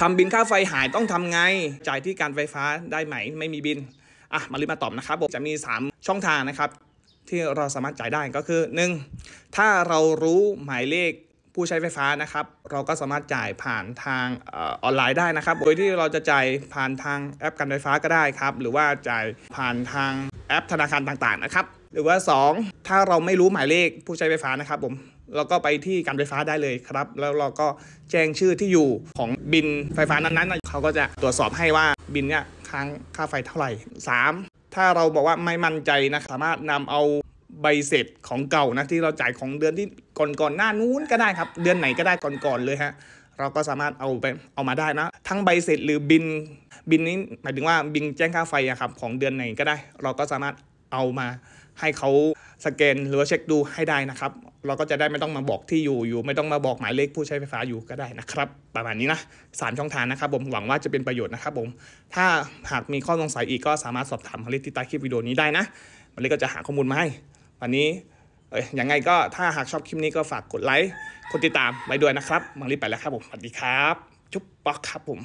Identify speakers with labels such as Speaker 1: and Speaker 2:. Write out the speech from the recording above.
Speaker 1: ทำบินค่าไฟหายต้องทำไงจ่ายที่การไฟฟ้าได้ไหม ไม่มีบินอ่ะมารีมาตอบนะครับผมจะมี 3 ช่องทางนะครับ ที่เราสามารถจ่ายได้ก็คือ 1. ถ้าเรารู้หมายเลขผู้ใช้ไฟฟ้านะครับ เราก็สามารถจ่ายผ่านทางออนไลน์ได้นะครับโดยที่เราจะจ่ายผ่านทางแอปการไฟฟ้าก็ได้ครับ หรือว่าจ่ายผ่านทางแอปธนาคารต่าง ๆ นะครับหรือว่า 2 ถ้าเราไม่รู้หมายเลขผู้ใช้ไฟฟ้านะครับผม เราก็ไปที่การไฟฟ้าได้เลยครับ แล้วเราก็แจ้งชื่อที่อยู่ของบินไฟฟ้านั้นๆนะเขาก็จะตรวจสอบให้ว่าบินเนี่ยค้างค่าไฟเท่าไหร่ 3 ถ้าเราบอกว่าไม่มั่นใจนะสามารถนำเอาใบเสร็จของเก่านะที่เราจ่ายของเดือนที่ก่อนๆหน้านู้นก็ได้ครับ เดือนไหนก็ได้ก่อนๆเลยฮะเราก็สามารถเอาไปเอามาได้นะทั้งใบเสร็จหรือบินบินนี้หมายถึงว่าบินแจ้งค่าไฟอะครับของเดือนไหนก็ได้ เราก็สามารถเอามาให้เขาสแกนหรือว่าเช็คดูให้ได้นะครับเราก็จะได้ไม่ต้องมาบอกที่อยู่อยู่ไม่ต้องมาบอกหมายเลขผู้ใช้ไฟฟ้าอยู่ก็ได้นะครับ ประมาณนี้นะสามช่องทางนะครับ ผมหวังว่าจะเป็นประโยชน์นะครับผม ถ้าหากมีข้อสงสัยอีกก็สามารถสอบถามมาเลที่ใต้คลิปวิดีโอนี้ได้นะมาเลก็จะหาข้อมูลมาให้วันนี้เอ้ยยังไงก็ถ้าหากชอบคลิปนี้ก็ฝากกดไลค์กดติดตามไว้ด้วยนะครับมาเลไปแล้วครับผมสวัสดีครับจุ๊บป๊อกครับผม